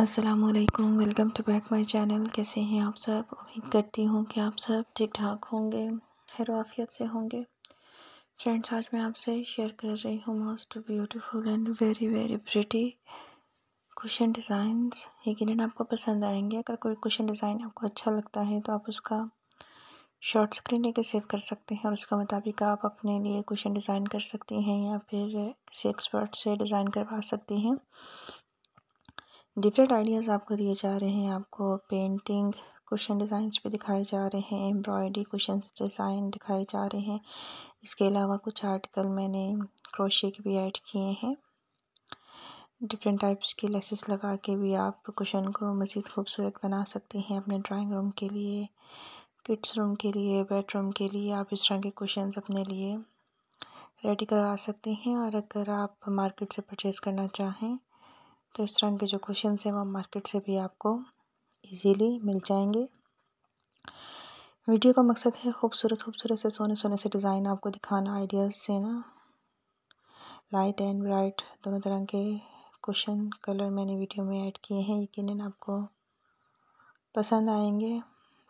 अस्सलाम वालेकुम welcome to back my channel कैसे हैं आप सब उम्मीद करती हूँ कि आप सब ठीक ठाक होंगे खैर आफियत से होंगे फ्रेंड्स आज मैं आपसे शेयर कर रही हूँ most beautiful and very very pretty cushion designs यकीन आपको पसंद आएंगे अगर कोई कुशन डिज़ाइन आपको अच्छा लगता है तो आप उसका शॉर्ट स्क्रीन लेके सेव कर सकते हैं और उसके मुताबिक आप अपने लिए कुशन डिज़ाइन कर सकती हैं या फिर किसी एक्सपर्ट से डिज़ाइन करवा सकती हैं डिफरेंट आइडियाज़ आपको दिए जा रहे हैं आपको पेंटिंग क्वेश्चन डिज़ाइन पे दिखाए जा रहे हैं एम्ब्रॉयडरी क्वेश्चन डिज़ाइन दिखाए जा रहे हैं इसके अलावा कुछ आर्टिकल मैंने क्रोशे के भी ऐड किए हैं डिफरेंट टाइप्स के लेसेस लगा के भी आप क्वेश्चन को मज़ीद खूबसूरत बना सकते हैं अपने ड्राइंग रूम के लिए किड्स रूम के लिए बेडरूम के लिए आप इस तरह के क्वेश्चन अपने लिए रेडी करवा सकते हैं और अगर आप मार्केट से परचेज़ करना चाहें तो इस तरह के जो क्वेश्चन हैं वो मार्केट से भी आपको इजीली मिल जाएंगे वीडियो का मकसद है खूबसूरत खूबसूरत से सोने सोने से डिज़ाइन आपको दिखाना आइडियाज़ देना लाइट एंड ब्राइट दोनों तरह के क्वेश्चन कलर मैंने वीडियो में ऐड किए हैं यकीन आपको पसंद आएंगे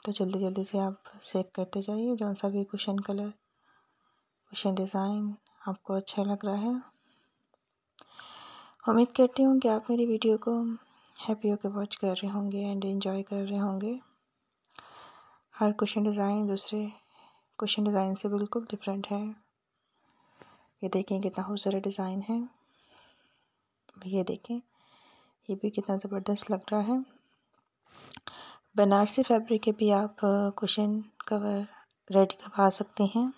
तो जल्दी जल्दी से आप सेव करते जाइए जौन सा भी क्वेश्चन कलर क्वेश्चन डिज़ाइन आपको अच्छा लग रहा है उम्मीद करती हूँ कि आप मेरी वीडियो को हैप्पी होकर वॉच कर रहे होंगे एंड एंजॉय कर रहे होंगे हर क्वेश्चन डिज़ाइन दूसरे क्वेश्चन डिज़ाइन से बिल्कुल डिफरेंट है ये देखें कितना खूबसूरत डिज़ाइन है ये देखें ये भी कितना ज़बरदस्त लग रहा है बनारसी फैब्रिक के भी आप क्वेश्चन कवर रेडी करवा सकते हैं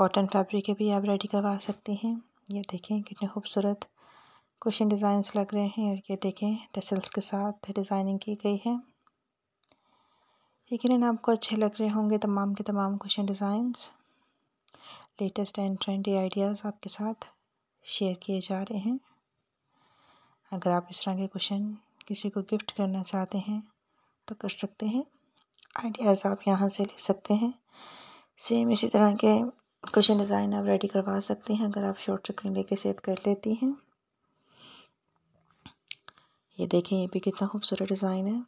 कॉटन फैब्रिक के भी आप रेडी करवा सकते हैं ये देखें कितने खूबसूरत क्वेश्चन डिज़ाइंस लग रहे हैं और ये देखें टेसल्स के साथ डिज़ाइनिंग की गई है यकीन आपको अच्छे लग रहे होंगे तमाम के तमाम cushion designs latest and trendy ideas आपके साथ शेयर किए जा रहे हैं अगर आप इस तरह के क्वेश्चन किसी को गिफ्ट करना चाहते हैं तो कर सकते हैं आइडियाज़ आप यहाँ से ले सकते हैं सेम इसी तरह के क्वेश्चन डिज़ाइन आप रेडी करवा सकते हैं अगर आप शॉर्ट स्क्रीन लेके सेव कर लेती हैं ये देखें ये भी कितना खूबसूरत डिज़ाइन है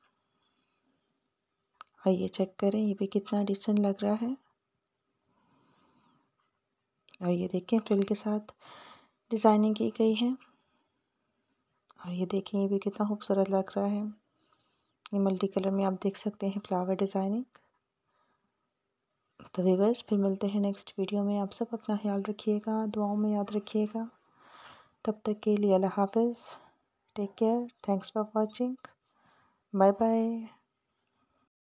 और ये चेक करें ये भी कितना डिसेंट लग रहा है और ये देखें फ्रिल के साथ डिज़ाइनिंग की गई है और ये देखें ये भी कितना खूबसूरत लग रहा है ये मल्टी कलर में आप देख सकते हैं फ्लावर डिज़ाइनिंग तो वीवर्स फिर मिलते हैं नेक्स्ट वीडियो में आप सब अपना ख्याल रखिएगा दुआओं में याद रखिएगा तब तक के लिए अल्लाह हाफिज़ Take care. Thanks for watching. Bye bye.